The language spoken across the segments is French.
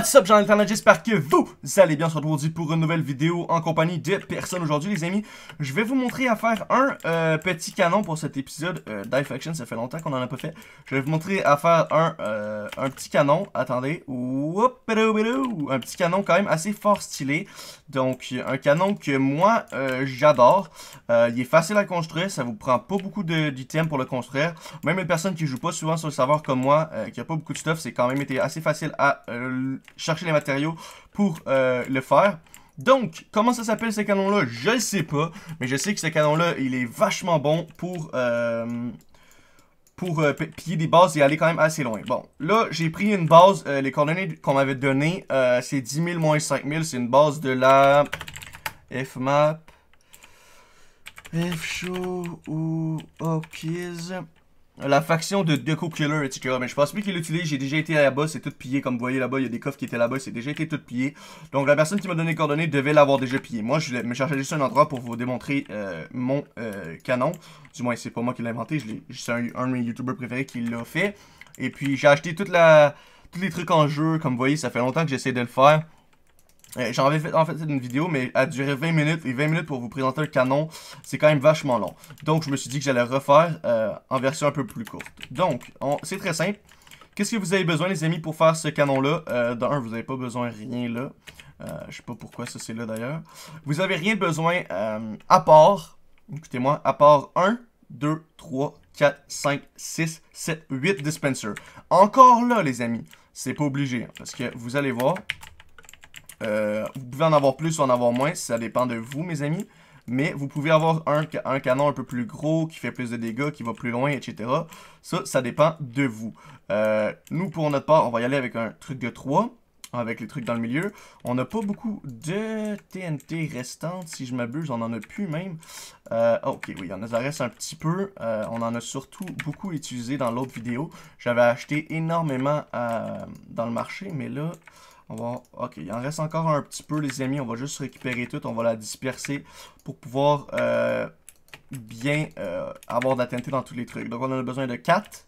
What's up, j'espère que vous allez bien. On se aujourd'hui pour une nouvelle vidéo en compagnie de personne. Aujourd'hui, les amis, je vais vous montrer à faire un euh, petit canon pour cet épisode euh, Dive Action. Ça fait longtemps qu'on en a pas fait. Je vais vous montrer à faire un, euh, petit canon. Attendez, un petit canon quand même assez fort stylé. Donc, un canon que moi, euh, j'adore. Euh, il est facile à construire, ça vous prend pas beaucoup d'items pour le construire. Même une personne qui joue pas souvent sur le serveur comme moi, euh, qui a pas beaucoup de stuff, c'est quand même été assez facile à chercher les matériaux pour le faire. Donc, comment ça s'appelle ce canon-là Je ne sais pas, mais je sais que ce canon-là, il est vachement bon pour pour euh, piller des bases et aller quand même assez loin. Bon, là, j'ai pris une base, euh, les coordonnées qu'on m'avait données, euh, c'est 10 000 moins 5 000, c'est une base de la FMAP, fshow ou la faction de Deco Killer, etc. Mais je pense plus qu'il l'utilise, j'ai déjà été là-bas, c'est tout pillé, comme vous voyez là-bas, il y a des coffres qui étaient là-bas, c'est déjà été tout pillé. Donc la personne qui m'a donné les coordonnées devait l'avoir déjà pillé. Moi, je me cherchais juste un endroit pour vous démontrer euh, mon euh, canon. Du moins, c'est pas moi qui l'ai inventé, c'est un, de mes youtubeurs préférés qui l'a fait. Et puis j'ai acheté toute tous les trucs en jeu, comme vous voyez, ça fait longtemps que j'essaie de le faire. Eh, j'en avais fait, en fait une vidéo, mais elle duré 20 minutes, et 20 minutes pour vous présenter le canon, c'est quand même vachement long. Donc je me suis dit que j'allais refaire euh, en version un peu plus courte. Donc, c'est très simple. Qu'est-ce que vous avez besoin, les amis, pour faire ce canon-là euh, D'un, vous n'avez pas besoin de rien là. Euh, je sais pas pourquoi ça c'est là d'ailleurs. Vous avez rien besoin euh, à part, écoutez-moi, à part 1, 2, 3, 4, 5, 6, 7, 8 dispensers. Encore là, les amis, c'est pas obligé, hein, parce que vous allez voir, euh, vous pouvez en avoir plus ou en avoir moins, ça dépend de vous, mes amis. Mais vous pouvez avoir un, canon un peu plus gros, qui fait plus de dégâts, qui va plus loin, etc. Ça, ça dépend de vous. Euh, nous, pour notre part, on va y aller avec un truc de 3, avec les trucs dans le milieu. On n'a pas beaucoup de TNT restantes, si je m'abuse, on en a plus même. Euh, ok, oui, on nous en reste un petit peu. on en a surtout beaucoup utilisé dans l'autre vidéo. J'avais acheté énormément dans le marché, mais là... On va... Ok, il en reste encore un petit peu, les amis. On va juste récupérer tout. On va la disperser pour pouvoir euh, bien euh, avoir d'atteinte dans tous les trucs. Donc, on en a besoin de 4.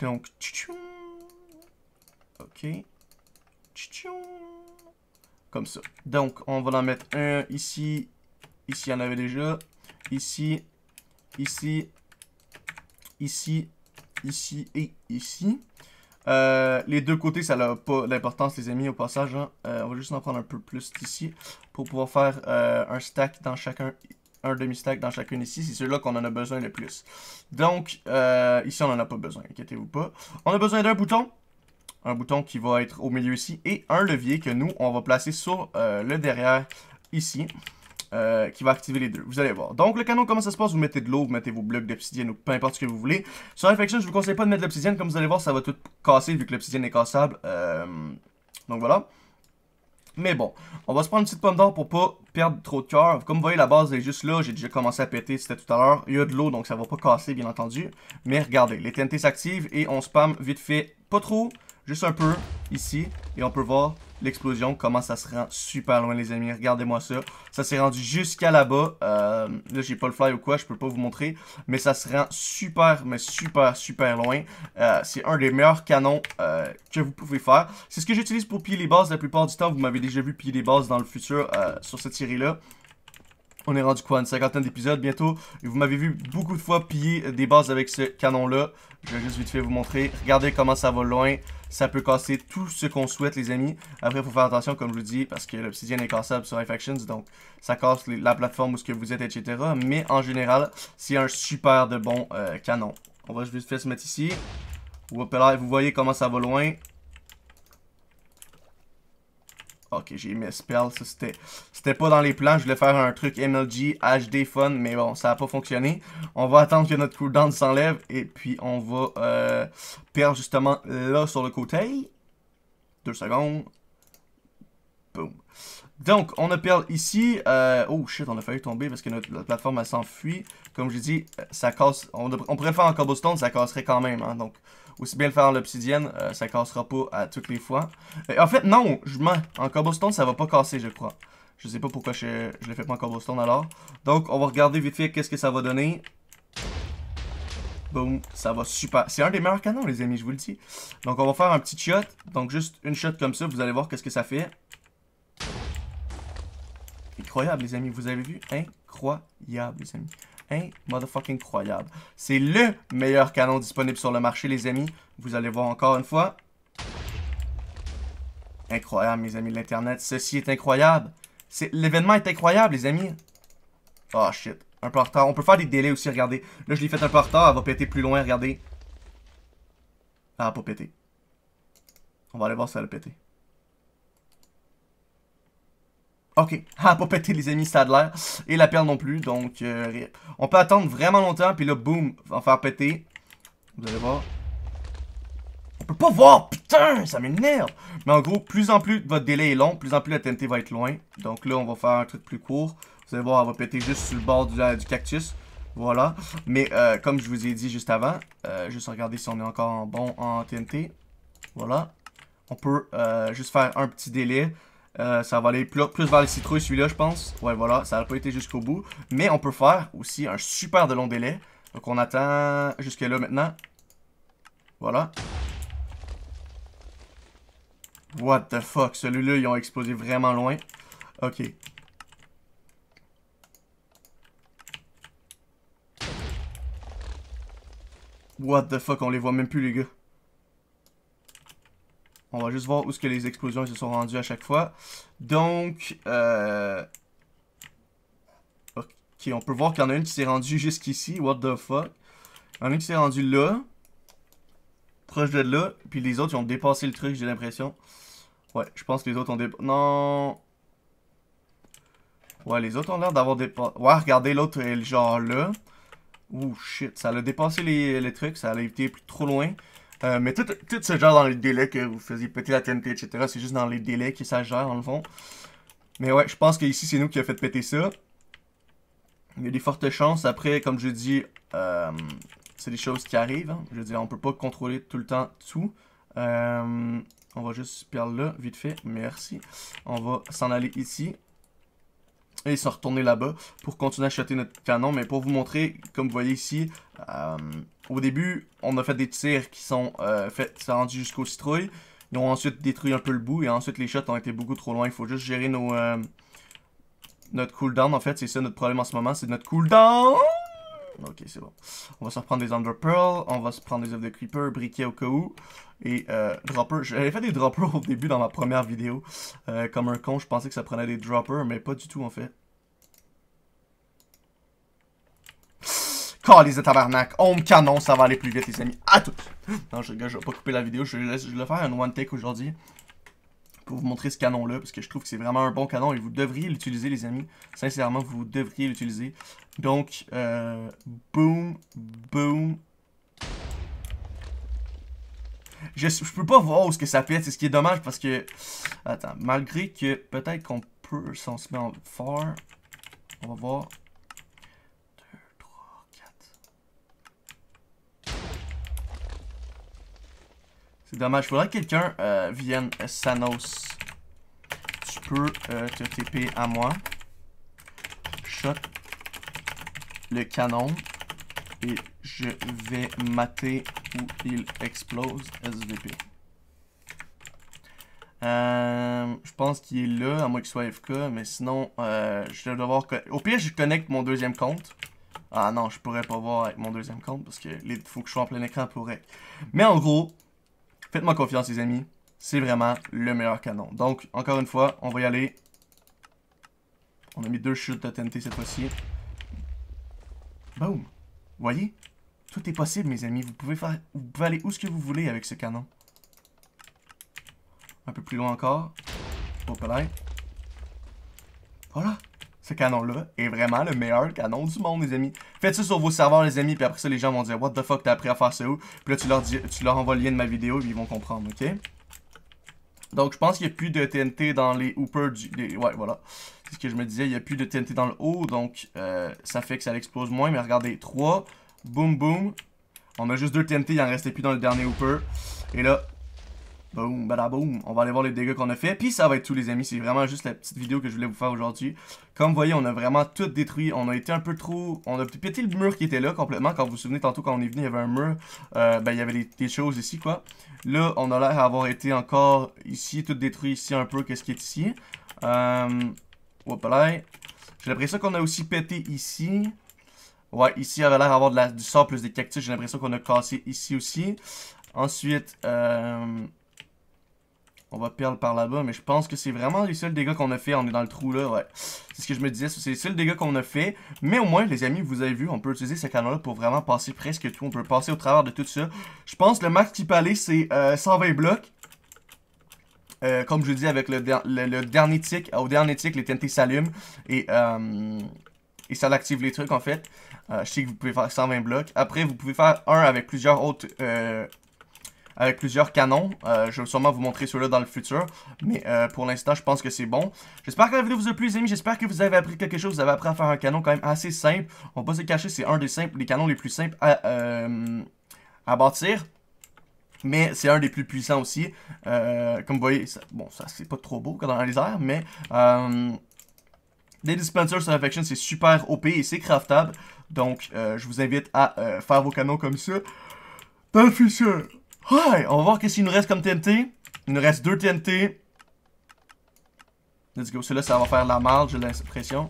Donc, ok. Comme ça. Donc, on va en mettre un ici. Ici, il y en avait déjà. Ici, ici, ici, ici et ici. Euh, les deux côtés, ça n'a pas d'importance, les amis, au passage. Hein. Euh, on va juste en prendre un peu plus ici pour pouvoir faire euh, un stack dans chacun, un demi-stack dans chacune ici. C'est celui-là qu'on en a besoin le plus. Donc, ici, on n'en a pas besoin, inquiétez-vous pas. On a besoin d'un bouton. Un bouton qui va être au milieu ici et un levier que nous, on va placer sur le derrière ici. Euh, qui va activer les deux. Vous allez voir. Donc, le canon, comment ça se passe Vous mettez de l'eau, vous mettez vos blocs d'obsidienne ou peu importe ce que vous voulez. Sur Infection, je vous conseille pas de mettre de l'obsidienne. Comme vous allez voir, ça va tout casser vu que l'obsidienne est cassable. Euh, donc, voilà. Mais bon, on va se prendre une petite pomme d'or pour pas perdre trop de cœur. Comme vous voyez, la base est juste là. J'ai déjà commencé à péter, c'était tout à l'heure. Il y a de l'eau, donc ça va pas casser, bien entendu. Mais regardez, les TNT s'activent et on spam vite fait. Pas trop, juste un peu ici. Et on peut voir L'explosion comment ça se rendre super loin, les amis. Regardez-moi ça. Ça s'est rendu jusqu'à là-bas. Euh, là, j'ai pas le fly ou quoi, je peux pas vous montrer. Mais ça se rend super, mais super, super loin. Euh, c'est un des meilleurs canons euh, que vous pouvez faire. C'est ce que j'utilise pour piller les bases la plupart du temps. Vous m'avez déjà vu piller les bases dans le futur sur cette série-là. On est rendu quoi, une cinquantaine d'épisodes bientôt. et Vous m'avez vu beaucoup de fois piller des bases avec ce canon-là. Je vais juste vite fait vous montrer. Regardez comment ça va loin ça peut casser tout ce qu'on souhaite, les amis. Après, il faut faire attention, comme je vous dis, parce que l'obsidienne est cassable sur Infections, donc ça casse la plateforme où ce que vous êtes, etc. Mais en général, c'est un super de bon euh, canon. On va juste faire se mettre ici. vous voyez comment ça va loin. Ok, j'ai mis spell. Ça, c'était, pas dans les plans. Je voulais faire un truc MLG, HD fun, mais bon, ça a pas fonctionné. On va attendre que notre cooldown s'enlève. Et puis, on va euh, perdre justement là sur le côté. Deux secondes. Boom. Donc, on a perdu ici. Euh, oh shit, on a failli tomber parce que notre, plateforme, elle s'enfuit. Comme j'ai dit, euh, ça casse. On, pourrait faire en cobblestone, ça casserait quand même. Hein. donc, aussi bien le faire en obsidienne, euh, ça cassera pas à toutes les fois. Et en fait, non, je mens. En cobblestone, ça va pas casser, je crois. Je sais pas pourquoi je, l'ai fait pas en cobblestone alors. Donc, on va regarder vite fait qu'est-ce que ça va donner. Boom, ça va super. C'est un des meilleurs canons, les amis, je vous le dis. Donc, on va faire un petit shot. Donc, juste une shot comme ça, vous allez voir qu'est-ce que ça fait incroyable, les amis. Vous avez vu? Incroyable, les amis. Hein? motherfucking incroyable. C'est LE meilleur canon disponible sur le marché, les amis. Vous allez voir encore une fois. Incroyable, mes amis de l'Internet. Ceci est incroyable. L'événement est incroyable, les amis. Oh, shit. Un peu en retard. On peut faire des délais aussi, regardez. Là, je l'ai fait un peu en retard. Elle va péter plus loin, regardez. Ah, pas péter. On va aller voir si elle a pété. Ok, ah, pas pété les amis, ça a l'air. Et la perle non plus, donc euh, on peut attendre vraiment longtemps, puis là, boum, en faire péter. Vous allez voir. On peut pas voir, putain, ça m'énerve. Mais en gros, plus en plus votre délai est long, plus en plus la TNT va être loin. Donc là, on va faire un truc plus court. Vous allez voir, elle va péter juste sur le bord du, euh, cactus. Voilà. Mais euh, comme je vous ai dit juste avant, juste regarder si on est encore bon en TNT. Voilà. On peut juste faire un petit délai. Euh, ça va aller plus, vers le citrouilles celui-là, je pense. Ouais, voilà, ça a pas été jusqu'au bout. Mais on peut faire aussi un super de long délai. Donc on attend jusque-là maintenant. Voilà. What the fuck, celui-là, ils ont explosé vraiment loin. Ok. What the fuck, on les voit même plus, les gars. On va juste voir où ce que les explosions se sont rendues à chaque fois. Donc, euh... Ok, on peut voir qu'il y en a une qui s'est rendue jusqu'ici. What the fuck. Il y en a une qui s'est rendue là. Proche de là. Puis les autres, ils ont dépassé le truc, j'ai l'impression. Ouais, je pense que les autres ont dépassé... Non... Ouais, les autres ont l'air d'avoir dépassé... Ouais, regardez, l'autre est genre là. Ouh, shit. Ça a dépassé les, trucs. Ça a été plus trop loin. Euh, mais tout, tout se gère dans les délais que vous faisiez péter la TNT, etc. C'est juste dans les délais que ça gère, en le fond. Mais ouais, je pense qu'ici, c'est nous qui a fait péter ça. Il y a des fortes chances. Après, comme je dis, euh, c'est des choses qui arrivent. Hein. Je veux dire, on peut pas contrôler tout le temps tout. Euh, on va juste perdre là, vite fait. Merci. On va s'en aller ici. Et ils sont retournés là-bas pour continuer à shooter notre canon. Mais pour vous montrer, comme vous voyez ici, euh, au début, on a fait des tirs qui sont euh, rendus jusqu'aux citrouilles. Ils ont ensuite détruit un peu le bout et ensuite les shots ont été beaucoup trop loin. Il faut juste gérer nos, euh, notre cooldown en fait. C'est ça notre problème en ce moment, c'est notre cooldown Ok, c'est bon. On va se reprendre des Under Pearl, on va se prendre des œufs de Creeper, briquet au cas où, et euh, Dropper. J'avais fait des Droppers au début dans ma première vidéo. Euh, comme un con, je pensais que ça prenait des Droppers, mais pas du tout en fait. Calice de tabarnak, on canon, ça va aller plus vite les amis. À tout Non, je, je vais pas couper la vidéo, je vais, je le faire un one take aujourd'hui pour vous montrer ce canon-là, parce que je trouve que c'est vraiment un bon canon et vous devriez l'utiliser, les amis. Sincèrement, vous devriez l'utiliser. Donc, euh, boom, boom. Je, je peux pas voir où ce que ça pète, c'est ce qui est dommage parce que... Attends, malgré que peut-être qu'on peut, s'en se fort, on va voir. dommage. Faudrait que quelqu'un euh, vienne euh, Sanos. Tu peux euh, te TP à moi. Shot le canon. Et je vais mater où il explose SVP. Euh, je pense qu'il est là, à moins qu'il soit FK, mais sinon, euh, je vais devoir... Au pire, je connecte mon deuxième compte. Ah non, je pourrais pas voir avec mon deuxième compte, parce que il faut que je sois en plein écran pour... Mais en gros, Faites-moi confiance, les amis. C'est vraiment le meilleur canon. Donc, encore une fois, on va y aller. On a mis deux chutes de TNT cette fois-ci. Boom! Voyez? Tout est possible, mes amis. Vous pouvez, faire... vous aller où ce que vous voulez avec ce canon. Un peu plus loin encore. Hop Voilà. Ce canon-là est vraiment le meilleur canon du monde, les amis. Faites ça sur vos serveurs, les amis, puis après ça, les gens vont dire « What the fuck, t'as appris à faire ça où? » Puis là, tu leur, dis, tu leur envoies le lien de ma vidéo, puis ils vont comprendre, ok? Donc, je pense qu'il n'y a plus de TNT dans les hoopers du... ouais, voilà. C'est ce que je me disais, il n'y a plus de TNT dans le haut, donc euh, ça fait que ça explose moins. Mais regardez, 3, boum boum. On a juste 2 TNT, il en restait plus dans le dernier hooper. Et là, Boom, On va aller voir les dégâts qu'on a fait. Puis ça va être tout, les amis. C'est vraiment juste la petite vidéo que je voulais vous faire aujourd'hui. Comme vous voyez, on a vraiment tout détruit. On a été un peu trop... On a pété le mur qui était là complètement. Quand vous vous souvenez, tantôt, quand on est venu, il y avait un mur. Euh, ben, il y avait des, choses ici, quoi. Là, on a l'air d'avoir été encore ici, tout détruit ici un peu. Qu'est-ce qui est ici? Euh, là! J'ai l'impression qu'on a aussi pété ici. Ouais, ici, il avait l'air d'avoir du sort plus des cactus. J'ai l'impression qu'on a cassé ici aussi. Ensuite, euh, on va perdre par là-bas, mais je pense que c'est vraiment les seuls dégâts qu'on a fait. On est dans le trou là, ouais. C'est ce que je me disais, c'est les seuls dégâts qu'on a fait. Mais au moins, les amis, vous avez vu, on peut utiliser ce canon-là pour vraiment passer presque tout. On peut passer au travers de tout ça. Je pense que le max qui peut aller, c'est 120 euh, blocs. Euh, comme je dis avec le, dernier tick. au dernier tick, les TNT s'allument euh, et, ça active les trucs en fait. je sais que vous pouvez faire 120 blocs. Après, vous pouvez faire un avec plusieurs autres avec euh, plusieurs canons. Euh, je vais sûrement vous montrer ceux-là dans le futur. Mais euh, pour l'instant, je pense que c'est bon. J'espère que la vidéo vous a plu, les amis. J'espère que vous avez appris quelque chose. Vous avez appris à faire un canon quand même assez simple. On va pas se cacher, c'est un des simples, des canons les plus simples à, bâtir. Mais c'est un des plus puissants aussi. comme vous voyez, bon, ça c'est pas trop beau dans les airs, mais... Les dispensers sur Affection, c'est super OP et c'est craftable. Donc, je vous invite à faire vos canons comme ça dans le futur. Ouais, on va voir qu'est-ce qu'il nous reste comme TNT. Il nous reste deux TNT. Let's go. Celui-là, ça va faire la marge, j'ai l'impression.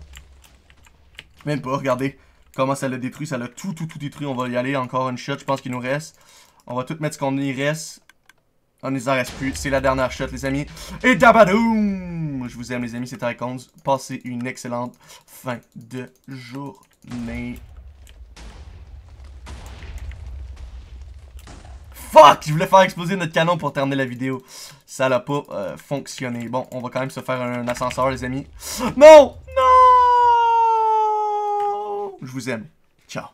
Même pas, regardez comment ça l'a détruit. Ça l'a tout, tout, tout détruit. On va y aller encore une shot, je pense qu'il nous reste. On va tout mettre ce qu'on y reste. On ne en reste plus. C'est la dernière shot, les amis. Et dabadoum! Je vous aime, les amis. C'est Tycons. Passez une excellente fin de journée. Fuck! Je voulais faire exploser notre canon pour terminer la vidéo. Ça n'a pas euh, fonctionné. Bon, on va quand même se faire un ascenseur, les amis. Non! Non! Je vous aime. Ciao.